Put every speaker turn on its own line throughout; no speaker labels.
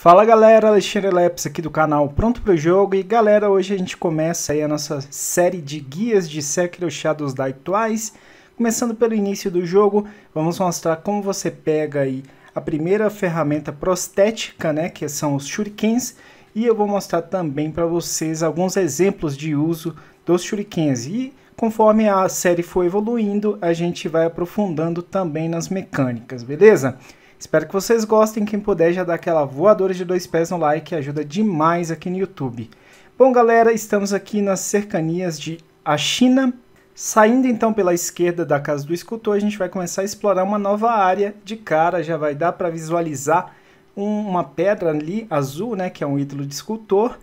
Fala galera, Alexandre Leps aqui do canal Pronto para o Jogo e galera, hoje a gente começa aí a nossa série de guias de Sekiro Shadows Die Twice. Começando pelo início do jogo, vamos mostrar como você pega aí a primeira ferramenta prostética, né, que são os shurikens, e eu vou mostrar também para vocês alguns exemplos de uso dos shurikens. E conforme a série for evoluindo, a gente vai aprofundando também nas mecânicas, beleza? Espero que vocês gostem. Quem puder já dá aquela voadora de dois pés no like, ajuda demais aqui no YouTube. Bom, galera, estamos aqui nas cercanias de a China, Saindo então pela esquerda da casa do escultor, a gente vai começar a explorar uma nova área de cara, já vai dar para visualizar um, uma pedra ali azul, né, que é um ídolo de escultor,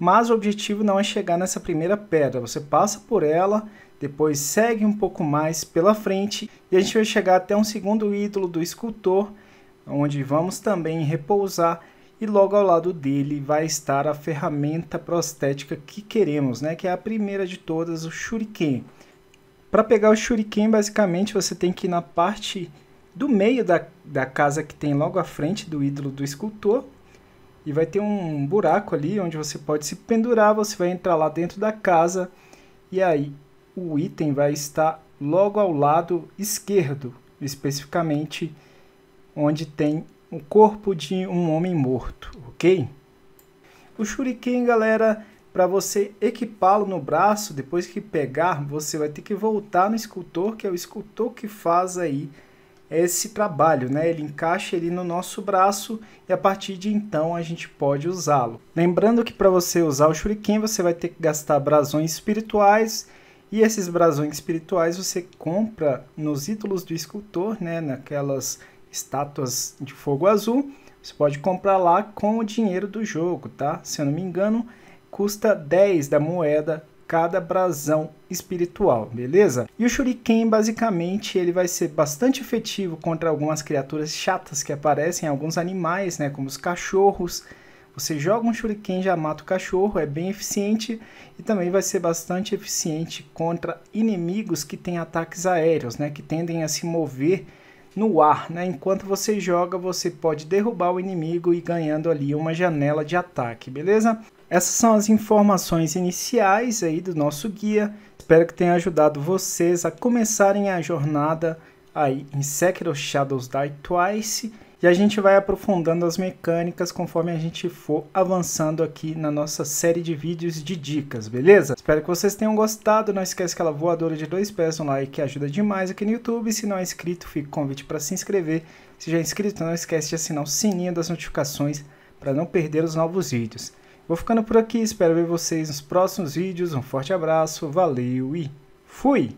mas o objetivo não é chegar nessa primeira pedra, você passa por ela, depois segue um pouco mais pela frente e a gente vai chegar até um segundo ídolo do escultor, onde vamos também repousar e logo ao lado dele vai estar a ferramenta prostética que queremos, né? que é a primeira de todas, o shuriken. Para pegar o shuriken, basicamente você tem que ir na parte do meio da, da casa que tem logo à frente do ídolo do escultor e vai ter um buraco ali onde você pode se pendurar, você vai entrar lá dentro da casa e aí o item vai estar logo ao lado esquerdo, especificamente onde tem o corpo de um homem morto, ok? O shuriken, galera, para você equipá-lo no braço, depois que pegar, você vai ter que voltar no escultor, que é o escultor que faz aí esse trabalho, né? Ele encaixa ele no nosso braço e a partir de então a gente pode usá-lo. Lembrando que para você usar o shuriken, você vai ter que gastar brasões espirituais e esses brasões espirituais você compra nos ídolos do escultor, né? Naquelas estátuas de fogo azul. Você pode comprar lá com o dinheiro do jogo, tá? Se eu não me engano, custa 10 da moeda cada brasão espiritual, beleza? E o Shuriken, basicamente, ele vai ser bastante efetivo contra algumas criaturas chatas que aparecem, alguns animais, né, como os cachorros. Você joga um Shuriken, já mata o cachorro, é bem eficiente e também vai ser bastante eficiente contra inimigos que têm ataques aéreos, né, que tendem a se mover no ar, né? Enquanto você joga, você pode derrubar o inimigo e ganhando ali uma janela de ataque, beleza? Essas são as informações iniciais aí do nosso guia. Espero que tenha ajudado vocês a começarem a jornada aí em Sekiro Shadows Die Twice e a gente vai aprofundando as mecânicas conforme a gente for avançando aqui na nossa série de vídeos de dicas, beleza? Espero que vocês tenham gostado, não esquece aquela voadora de dois pés no like que ajuda demais aqui no YouTube, se não é inscrito, fica o convite para se inscrever, se já é inscrito, não esquece de assinar o sininho das notificações para não perder os novos vídeos. Vou ficando por aqui, espero ver vocês nos próximos vídeos, um forte abraço, valeu e fui!